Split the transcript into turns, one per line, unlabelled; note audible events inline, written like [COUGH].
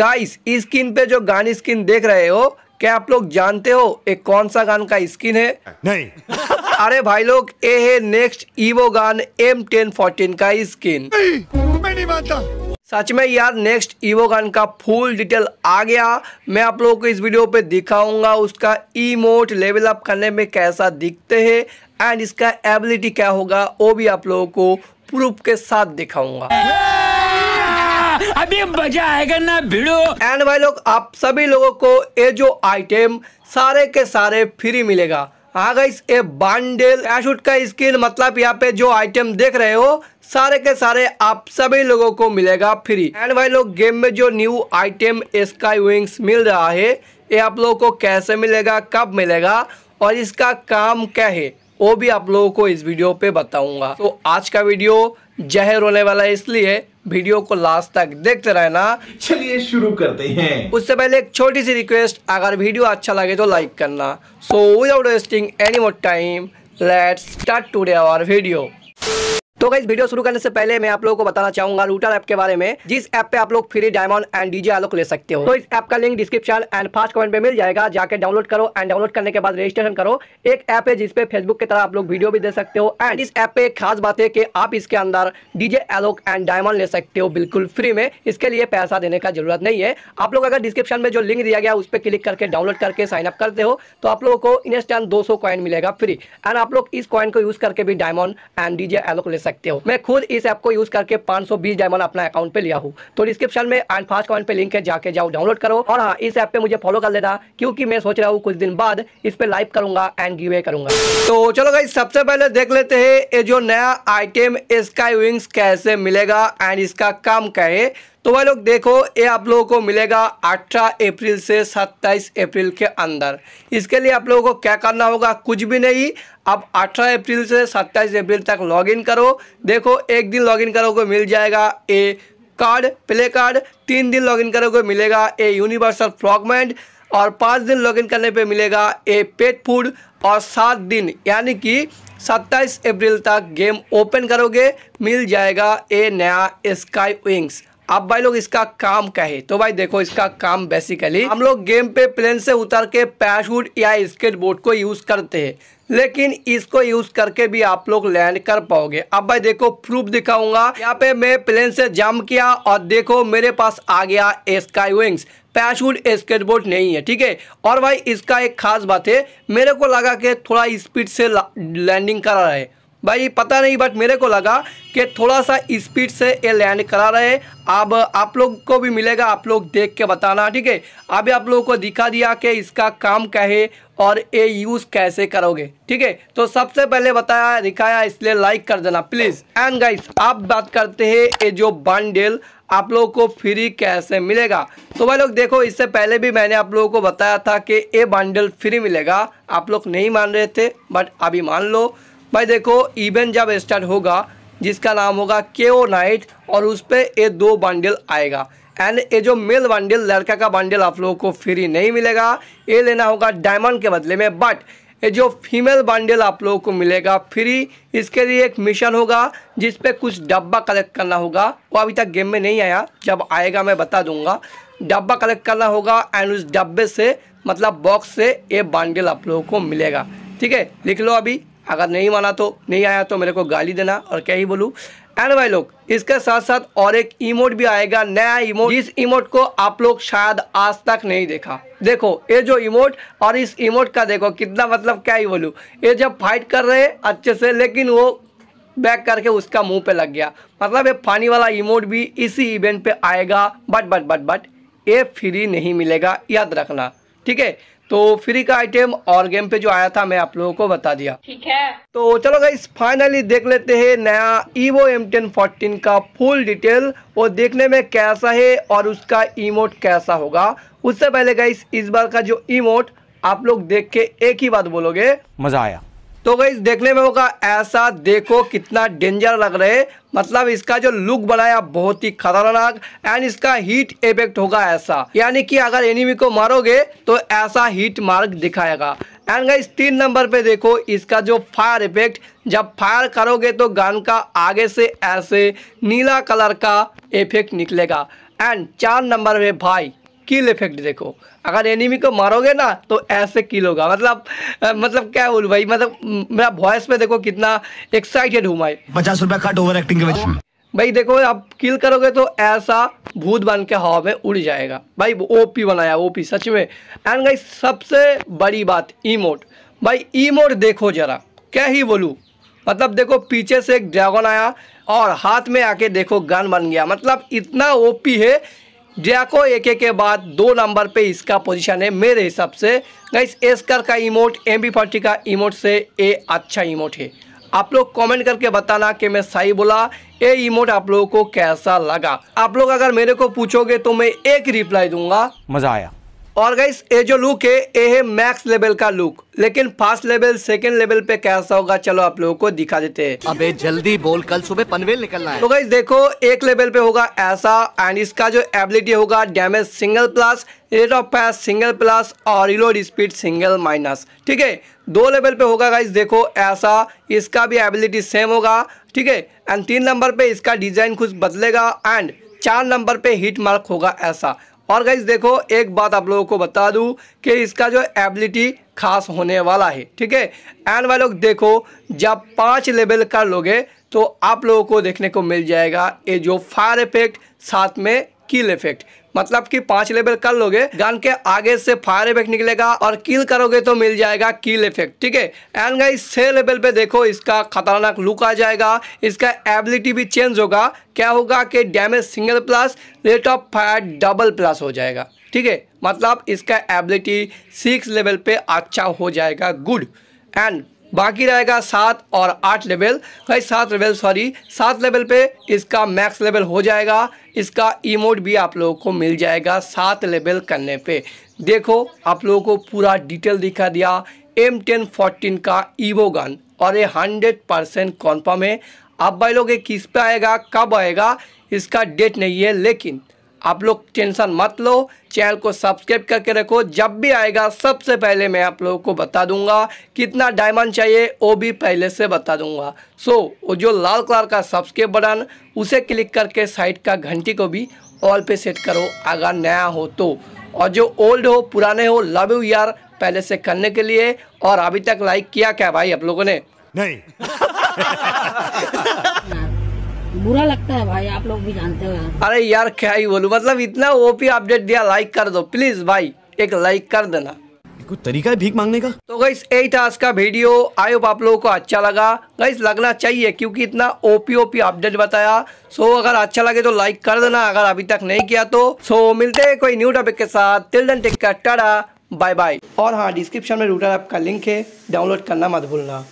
guys skin पे जो गान स्किन देख रहे हो क्या आप लोग जानते हो एक कौन सा गान का स्किन है नहीं [LAUGHS] अरे भाई लोग ये है next evo gun M ten fourteen का स्किन मैं नहीं मानता सच में यार नेक्स्ट ईवो गान का फुल डिटेल आ गया मैं आप लोगों को इस वीडियो पे दिखाऊंगा उसका ईमोट लेवल अप करने में कैसा दिखते हैं एंड इसका एबिलिटी क्या होगा वो भी आप लोगों को प्रूफ के साथ दिखाऊंगा अभी मजा आएगा ना भिड़ो एंड भाई लोग आप सभी लोगों को ये जो आइटम सारे के सारे फ्री मिलेगा हाँ गाइस ये बांडेल एशूट का स्किन मतलब यहाँ पे जो आइटम देख रहे हो सारे के सारे आप सभी लोगों को मिलेगा फ्री एंड भाई लोग गेम में जो न्यू आइटम स्काई विंग्स मिल रहा है ये आप लोगों को कैसे मिलेगा कब मिलेगा और इसका काम क्या है वो भी आप लोगों को इस वीडियो पे बताऊंगा तो आज का वीडियो जहर होने वाला है इसलिए वीडियो को लास्ट तक देखते रहना चलिए शुरू करते हैं उससे पहले एक छोटी सी रिक्वेस्ट अगर वीडियो अच्छा लगे तो लाइक करना so without wasting any more time let start today our video तो इस वीडियो शुरू करने से पहले मैं आप लोगों को बताना चाहूंगा रूटर ऐप के बारे में जिस ऐप पे आप लोग free diamond and DJ Alok ले सकते हो तो इस ऐप का link description and first comment पे मिल जाएगा जाके डाउनलोड करो एंड डाउनलोड करने के बाद रजिस्ट्रेशन करो एक ऐप है जिसपे फेसबुक की तरह आप लोग वीडियो भी दे सकते हो एंड इस ऐप पे एक खास बात है की आप इसके अंदर डीजे आलोक एंड डायमंड ले सकते हो बिल्कुल फ्री में इसके लिए पैसा देने का जरूरत नहीं है आप लोग अगर डिस्क्रिप्शन में जो लिंक दिया गया उस पर क्लिक करके डाउनलोड करके साइन अप करते हो तो आप लोगों को इंस्टेंट दो सौ मिलेगा फ्री एंड आप लोग इस कॉइन को यूज करके भी डायमंड एंड डीजे एलोक ले सकते सकते हो मैं खुद इस ऐप को यूज करके पाँच सौ बीस डायमंड अपना अकाउंट पे लिया हूँ तो डिस्क्रिप्शन में एंड फास्ट कॉइन पे लिंक है जाके जाओ डाउनलोड करो और हाँ इस ऐप पे मुझे फॉलो कर लेना क्योंकि मैं सोच रहा हूँ कुछ दिन बाद इस पे लाइव करूंगा एंड गिवे करूंगा तो चलो भाई सबसे पहले देख लेते हैं ये जो नया आइटम स्काई विंग्स कैसे मिलेगा एंड इसका काम क्या है तो भाई लोग देखो ये आप लोगों को मिलेगा 18 अप्रैल से 27 अप्रैल के अंदर इसके लिए आप लोगों को क्या करना होगा कुछ भी नहीं अब 18 अप्रैल से 27 अप्रैल तक लॉगिन करो देखो एक दिन लॉगिन करोगे मिल जाएगा ए कार्ड प्ले कार्ड तीन दिन लॉगिन करोगे मिलेगा ए यूनिवर्सल फ्रॉगमेंट और पाँच दिन लॉगिन करने पे मिलेगा ए पेट फूड और सात दिन यानी कि 27 अप्रैल तक गेम ओपन करोगे मिल जाएगा ए नया स्काई विंग्स अब भाई लोग इसका काम कहे तो भाई देखो इसका काम बेसिकली हम लोग गेम पे प्लेन से उतर के पैराशूट या स्केट बोर्ड को यूज़ करते हैं लेकिन इसको यूज करके भी आप लोग लैंड कर पाओगे अब भाई देखो प्रूफ दिखाऊंगा यहाँ पे मैं प्लेन से जम किया और देखो मेरे पास आ गया स्काई विंग्स पैशूट स्केटबोर्ड नहीं है ठीक है और भाई इसका एक खास बात है मेरे को लगा कि थोड़ा स्पीड से लैंडिंग करा रहा है भाई पता नहीं बट मेरे को लगा कि थोड़ा सा स्पीड से ये लैंड करा रहे अब आप लोग को भी मिलेगा आप लोग देख के बताना ठीक है अभी आप लोगों को दिखा दिया कि इसका काम क्या है और ये यूज़ कैसे करोगे ठीक है तो सबसे पहले बताया दिखाया इसलिए लाइक कर देना प्लीज़ एंड गाइस आप बात करते हैं ये जो बंडल आप लोगों को फ्री कैसे मिलेगा तो भाई लोग देखो इससे पहले भी मैंने आप लोगों को बताया था कि ये बंडल फ्री मिलेगा आप लोग नहीं मान रहे थे बट अभी मान लो भाई देखो इवेंट जब स्टार्ट होगा जिसका नाम होगा के ओ नाइट और उस पर ये दो बंडल आएगा एंड ये जो मेल बंडल लड़का का बंडल आप लोगों को फ्री नहीं मिलेगा ये लेना होगा डायमंड के बदले में बट ये जो फीमेल बंडल आप लोगों को मिलेगा फ्री इसके लिए एक मिशन होगा जिस पे कुछ डब्बा कलेक्ट करना होगा वो अभी तक गेम में नहीं आया जब आएगा मैं बता दूंगा डब्बा कलेक्ट करना होगा एंड उस डब्बे से मतलब बॉक्स से ये बंडल आप लोगों को मिलेगा ठीक है लिख लो अभी अगर नहीं माना तो नहीं आया तो मेरे को गाली देना और क्या ही बोलूँ एंड भाई लोग इसके साथ साथ और एक इमोट भी आएगा नया इमोट इस इमोट को आप लोग शायद आज तक नहीं देखा देखो ये जो इमोट और इस इमोट का देखो कितना मतलब क्या ही बोलूँ ये जब फाइट कर रहे हैं अच्छे से लेकिन वो बैक करके उसका मुंह पे लग गया मतलब ये पानी वाला इमोट भी इसी इवेंट पे आएगा बट बट बट बट ये फ्री नहीं मिलेगा याद रखना ठीक है तो फ्री का आइटम और गेम पे जो आया था मैं आप लोगों को बता दिया ठीक है तो चलो गाइस फाइनली देख लेते हैं नया ईवो एम टेन फोर्टीन का फुल डिटेल वो देखने में कैसा है और उसका इमोट कैसा होगा उससे पहले गाइस इस बार का जो इमोट आप लोग देख के एक ही बात बोलोगे मजा आया तो गई देखने में होगा ऐसा देखो कितना डेंजर लग रहे मतलब इसका जो लुक बनाया बहुत ही खतरनाक एंड इसका हीट इफेक्ट होगा ऐसा यानी कि अगर एनिमी को मारोगे तो ऐसा हीट मार्क दिखाएगा एंड गई तीन नंबर पे देखो इसका जो फायर इफेक्ट जब फायर करोगे तो गन का आगे से ऐसे नीला कलर का इफेक्ट निकलेगा एंड चार नंबर पे भाई किल इफेक्ट देखो अगर एनिमी को मारोगे ना तो ऐसे किल होगा मतलब मतलब क्या बोल भाई मतलब मेरा वॉइस में देखो कितना एक्साइटेड हूँ मैं पचास रुपया कट ओवर एक्टिंग के वजह भाई देखो आप किल करोगे तो ऐसा भूत बन के हवा में उड़ जाएगा भाई ओपी बनाया ओपी सच में एंड गाइस सबसे बड़ी बात ईमोट भाई ईमोट देखो जरा क्या ही बोलूँ मतलब देखो पीछे से एक ड्रैगन आया और हाथ में आके देखो गन बन गया मतलब इतना ओपी है जैको एक के बाद दो नंबर पे इसका पोजीशन है मेरे हिसाब से गाइस एस्कर का इमोट एम बी फोर्टी का इमोट से ए अच्छा इमोट है आप लोग कमेंट करके बताना कि मैं सही बोला ये इमोट आप लोगों को कैसा लगा आप लोग अगर मेरे को पूछोगे तो मैं एक रिप्लाई दूंगा मज़ा आया और गाइस ये जो लुक है ये है मैक्स लेवल का लुक लेकिन फर्स्ट लेवल सेकंड लेवल पे कैसा होगा चलो आप लोगों को दिखा देते हैं अबे जल्दी बोल कल सुबह पनवेल निकलना है तो गाइस देखो एक लेवल पे होगा ऐसा एंड इसका जो एबिलिटी होगा damage single plus rate of pace single plus और रिलोड स्पीड सिंगल माइनस ठीक है दो लेवल पे होगा गाइस देखो ऐसा इसका भी एबिलिटी सेम होगा ठीक है एंड तीन नंबर पे इसका डिजाइन कुछ बदलेगा एंड चार नंबर पे हिट मार्क होगा ऐसा और गाइज देखो एक बात आप लोगों को बता दूं कि इसका जो एबिलिटी खास होने वाला है ठीक है एंड वाले लोग देखो जब पांच लेवल कर लोगे तो आप लोगों को देखने को मिल जाएगा ये जो फायर इफेक्ट साथ में किल इफेक्ट मतलब कि पांच लेवल कर लोगे गन के आगे से फायर इफेक्ट निकलेगा और किल करोगे तो मिल जाएगा किल इफेक्ट ठीक है एंड गाइस छह लेवल पे देखो इसका खतरनाक लुक आ जाएगा इसका एबिलिटी भी चेंज होगा क्या होगा कि damage single plus rate of fire double plus हो जाएगा ठीक है मतलब इसका एबिलिटी सिक्स लेवल पे अच्छा हो जाएगा गुड एंड बाकी रहेगा सात और आठ लेवल भाई सात लेवल सॉरी सात लेवल पे इसका मैक्स लेवल हो जाएगा इसका इमोट भी आप लोगों को मिल जाएगा सात लेवल करने पे देखो आप लोगों को पूरा डिटेल दिखा दिया एम टेन फोर्टीन का ईवो गन और ये हंड्रेड परसेंट कॉन्फर्म है आप भाई लोग किस पे आएगा कब आएगा इसका डेट नहीं है लेकिन आप लोग टेंशन मत लो चैनल को सब्सक्राइब करके रखो जब भी आएगा सबसे पहले मैं आप लोगों को बता दूंगा कितना डायमंड चाहिए वो भी पहले से बता दूंगा सो so, वो जो लाल कलर का सब्सक्राइब बटन उसे क्लिक करके साइड का घंटी को भी ऑल पे सेट करो अगर नया हो तो और जो ओल्ड हो पुराने हो लव यू यार पहले से करने के लिए और अभी तक लाइक किया क्या भाई आप लोगों ने नहीं [LAUGHS] बुरा लगता है भाई आप लोग भी जानते हो अरे यार क्या ही बोलू मतलब इतना ओपी अपडेट दिया लाइक कर दो प्लीज भाई एक लाइक कर देना कोई तरीका है भीख मांगने का तो गई यही था आज का वीडियो आई होप आप लोगों को अच्छा लगा गई लगना चाहिए क्योंकि इतना ओपी ओपी अपडेट बताया सो अगर अच्छा लगे तो लाइक कर देना अगर अभी तक नहीं किया तो सो मिलते हैं कोई न्यू टॉपिक के साथ तिल दिन टिक टाटा बाय बाय और हाँ डिस्क्रिप्शन में रूटर ऐप का लिंक है डाउनलोड करना मत भूलना